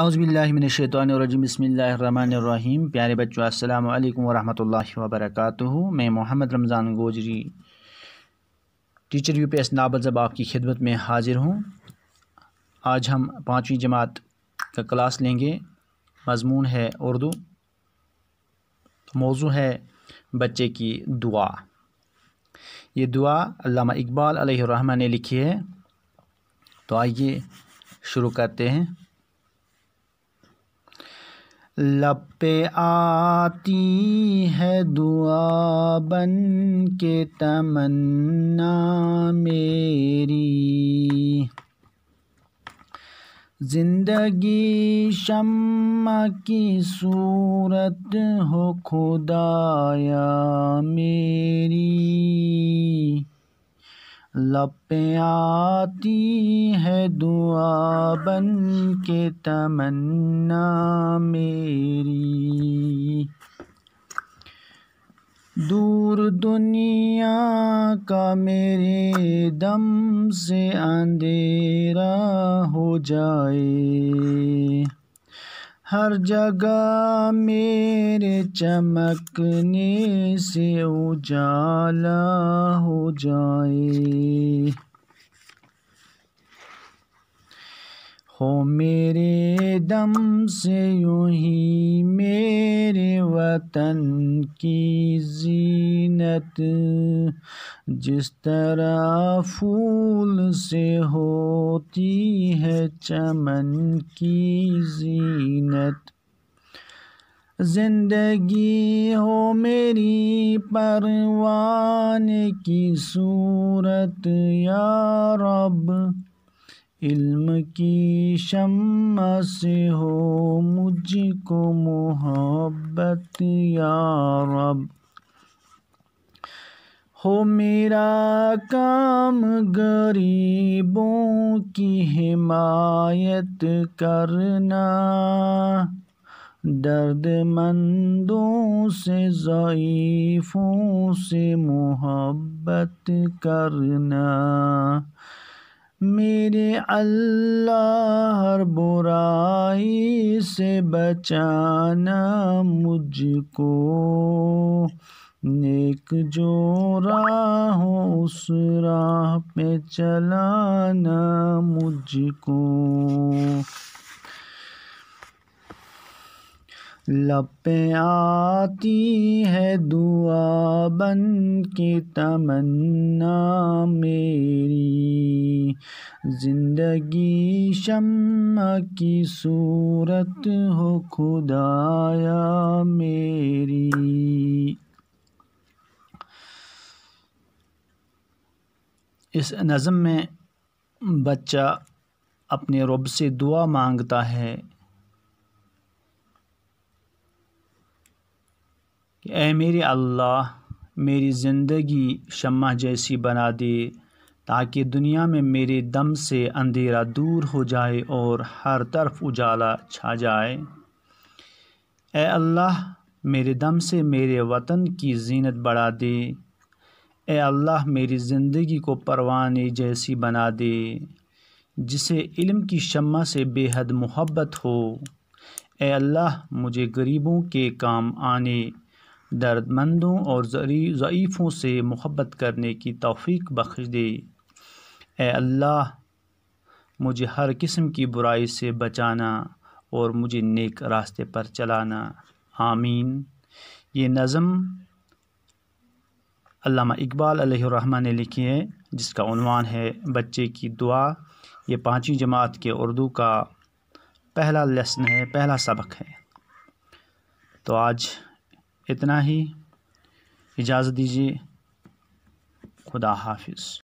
आउज़बिल्लिमिनशैतरजीम बसमीम प्यारे बच्चों अस्सलाम वालेकुम रहमतुल्लाहि व मैं Mohammad Ramzan Gojri teacher U P S नाबल जब आपकी खिदमत में हाज़िर हूँ आज हम पाँचवीं जमात का क्लास लेंगे मजमून है उर्दू मौजू है बच्चे की दुआ ये दुआ अल्लामा इकबाल ने लिखी है तो आइए शुरू करते हैं लब पे आती है दुआ बन के तमन्ना मेरी जिंदगी शम्मा की सूरत हो खुदाया मेरी लपे आती है दुआ बन के तमन्ना मेरी दूर दुनिया का मेरे दम से अंधेरा हो जाए हर जगह मेरे चमकने से उजाला हो जाए हो मेरे दम से यूं ही मेरे वतन की जीनत जिस तरह फूल से होती है चमन की जीनत जिंदगी हो मेरी परवान की सूरत या रब इल्म की शम्मा से हो मुझको मोहब्बत या रब हो मेरा काम गरीबों की हिमायत करना दर्द मंदों से ज़ईफों से मोहब्बत करना मेरे अल्लाह हर बुराई से बचाना मुझको नेक जो राह हो उस राह पे चलाना मुझको लपे आती है दुआ बन की तमन्ना मेरी ज़िंदगी शम्मा की सूरत हो खुदाया मेरी इस नज़म में बच्चा अपने रब से दुआ मांगता है कि ए मेरे अल्लाह मेरी ज़िंदगी शम्मा जैसी बना दे ताकि दुनिया में मेरे दम से अंधेरा दूर हो जाए और हर तरफ उजाला छा जाए ए अल्लाह मेरे दम से मेरे वतन की जीनत बढ़ा दे ए अल्लाह मेरी ज़िंदगी को परवाने जैसी बना दे जिसे इल्म की शम्मा से बेहद मोहब्बत हो ए अल्लाह मुझे गरीबों के काम आने दर्दमंदों और ज़ीफ़ों से मोहब्बत करने की तौफीक बख्श दे ए अल्लाह मुझे हर किस्म की बुराई से बचाना और मुझे नेक रास्ते पर चलाना आमीन ये नज़म अल्लामा इकबाल अलैहिर्रहमा ने लिखी है जिसका उनवान है बच्चे की दुआ ये पाँचवीं जमात के उर्दू का पहला लेसन है पहला सबक है तो आज इतना ही इजाज़त दीजिए खुदा हाफिज़